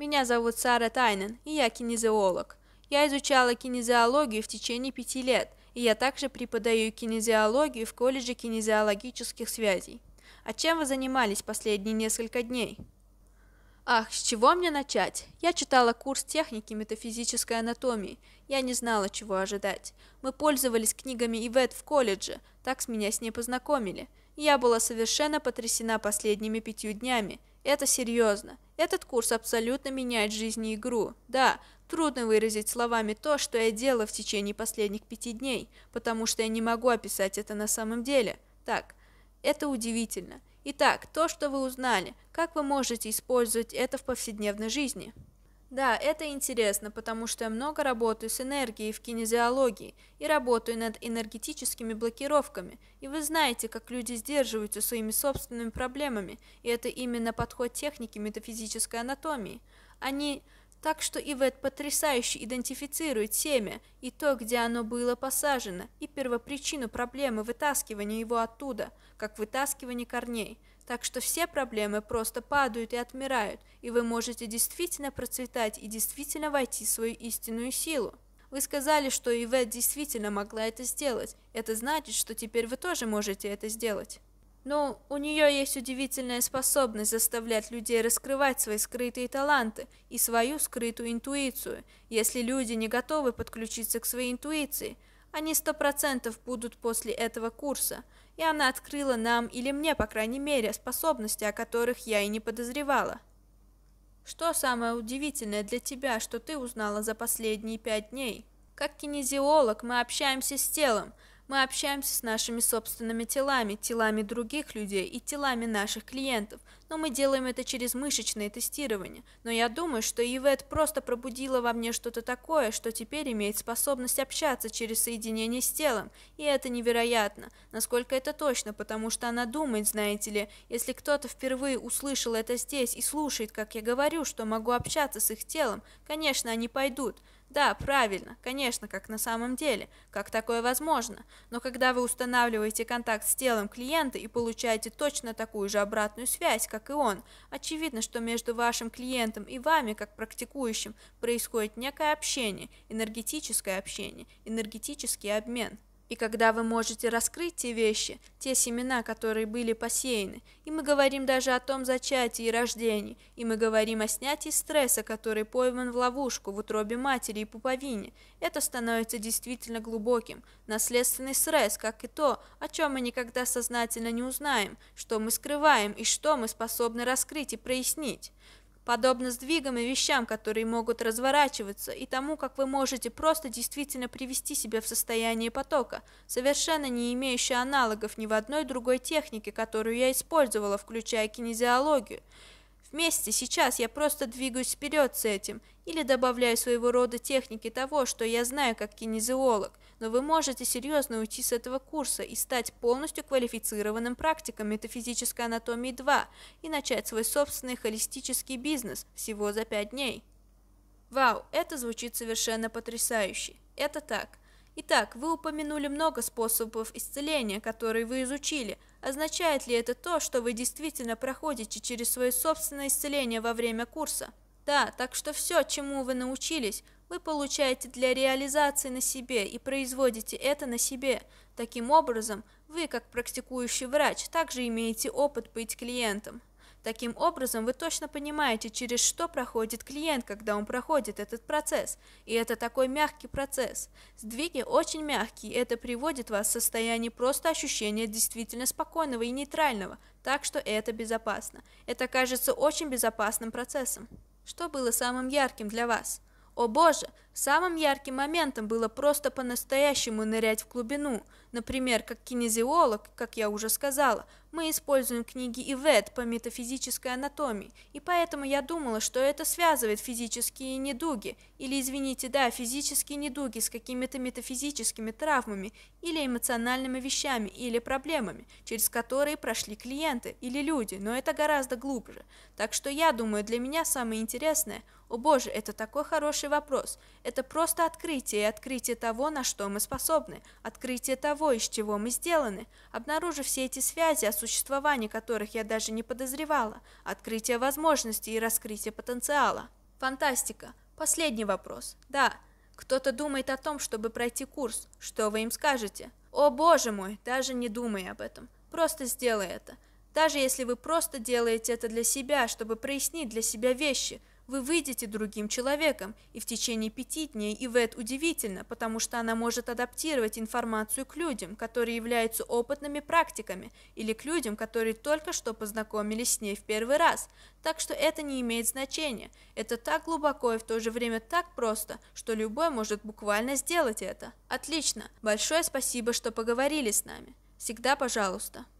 Меня зовут Сара Тайнен, и я кинезиолог. Я изучала кинезиологию в течение пяти лет, и я также преподаю кинезиологию в колледже кинезиологических связей. А чем вы занимались последние несколько дней? Ах, с чего мне начать? Я читала курс техники метафизической анатомии. Я не знала, чего ожидать. Мы пользовались книгами Ивет в колледже, так с меня с ней познакомили. Я была совершенно потрясена последними пятью днями. Это серьезно. Этот курс абсолютно меняет жизнь и игру. Да, трудно выразить словами то, что я делала в течение последних пяти дней, потому что я не могу описать это на самом деле. Так, это удивительно. Итак, то, что вы узнали, как вы можете использовать это в повседневной жизни? Да, это интересно, потому что я много работаю с энергией в кинезиологии и работаю над энергетическими блокировками, и вы знаете, как люди сдерживаются своими собственными проблемами, и это именно подход техники метафизической анатомии. Они... Так что Ивет потрясающе идентифицирует семя и то, где оно было посажено, и первопричину проблемы вытаскивания его оттуда, как вытаскивание корней – так что все проблемы просто падают и отмирают, и вы можете действительно процветать и действительно войти в свою истинную силу. Вы сказали, что Ивет действительно могла это сделать. Это значит, что теперь вы тоже можете это сделать. Ну, у нее есть удивительная способность заставлять людей раскрывать свои скрытые таланты и свою скрытую интуицию. Если люди не готовы подключиться к своей интуиции, они сто процентов будут после этого курса и она открыла нам, или мне, по крайней мере, способности, о которых я и не подозревала. Что самое удивительное для тебя, что ты узнала за последние пять дней? Как кинезиолог мы общаемся с телом – мы общаемся с нашими собственными телами, телами других людей и телами наших клиентов, но мы делаем это через мышечные тестирования. Но я думаю, что Ивет просто пробудила во мне что-то такое, что теперь имеет способность общаться через соединение с телом, и это невероятно. Насколько это точно, потому что она думает, знаете ли, если кто-то впервые услышал это здесь и слушает, как я говорю, что могу общаться с их телом, конечно, они пойдут. Да, правильно, конечно, как на самом деле, как такое возможно. Но когда вы устанавливаете контакт с телом клиента и получаете точно такую же обратную связь, как и он, очевидно, что между вашим клиентом и вами, как практикующим, происходит некое общение, энергетическое общение, энергетический обмен. И когда вы можете раскрыть те вещи, те семена, которые были посеяны, и мы говорим даже о том зачатии и рождении, и мы говорим о снятии стресса, который пойман в ловушку в утробе матери и пуповине, это становится действительно глубоким, наследственный стресс, как и то, о чем мы никогда сознательно не узнаем, что мы скрываем и что мы способны раскрыть и прояснить подобно сдвигам и вещам, которые могут разворачиваться, и тому, как вы можете просто действительно привести себя в состояние потока, совершенно не имеющее аналогов ни в одной другой технике, которую я использовала, включая кинезиологию. Вместе сейчас я просто двигаюсь вперед с этим или добавляю своего рода техники того, что я знаю как кинезиолог, но вы можете серьезно уйти с этого курса и стать полностью квалифицированным практиком метафизической анатомии 2 и начать свой собственный холистический бизнес всего за 5 дней. Вау, это звучит совершенно потрясающе. Это так. Итак, вы упомянули много способов исцеления, которые вы изучили – Означает ли это то, что вы действительно проходите через свое собственное исцеление во время курса? Да, так что все, чему вы научились, вы получаете для реализации на себе и производите это на себе. Таким образом, вы, как практикующий врач, также имеете опыт быть клиентом. Таким образом, вы точно понимаете, через что проходит клиент, когда он проходит этот процесс. И это такой мягкий процесс. Сдвиги очень мягкие, и это приводит вас в состояние просто ощущения действительно спокойного и нейтрального, так что это безопасно. Это кажется очень безопасным процессом. Что было самым ярким для вас? О боже, самым ярким моментом было просто по-настоящему нырять в глубину – Например, как кинезиолог, как я уже сказала, мы используем книги Ивет по метафизической анатомии, и поэтому я думала, что это связывает физические недуги, или, извините, да, физические недуги с какими-то метафизическими травмами, или эмоциональными вещами, или проблемами, через которые прошли клиенты или люди, но это гораздо глубже. Так что я думаю, для меня самое интересное – о боже, это такой хороший вопрос. Это просто открытие и открытие того, на что мы способны. Открытие того, того, из чего мы сделаны. Обнаружив все эти связи, о существовании которых я даже не подозревала, открытие возможностей и раскрытие потенциала. Фантастика. Последний вопрос. Да, кто-то думает о том, чтобы пройти курс. Что вы им скажете? О боже мой, даже не думай об этом. Просто сделай это. Даже если вы просто делаете это для себя, чтобы прояснить для себя вещи – вы выйдете другим человеком, и в течение пяти дней Ивет удивительно, потому что она может адаптировать информацию к людям, которые являются опытными практиками, или к людям, которые только что познакомились с ней в первый раз. Так что это не имеет значения. Это так глубоко и в то же время так просто, что любой может буквально сделать это. Отлично. Большое спасибо, что поговорили с нами. Всегда пожалуйста.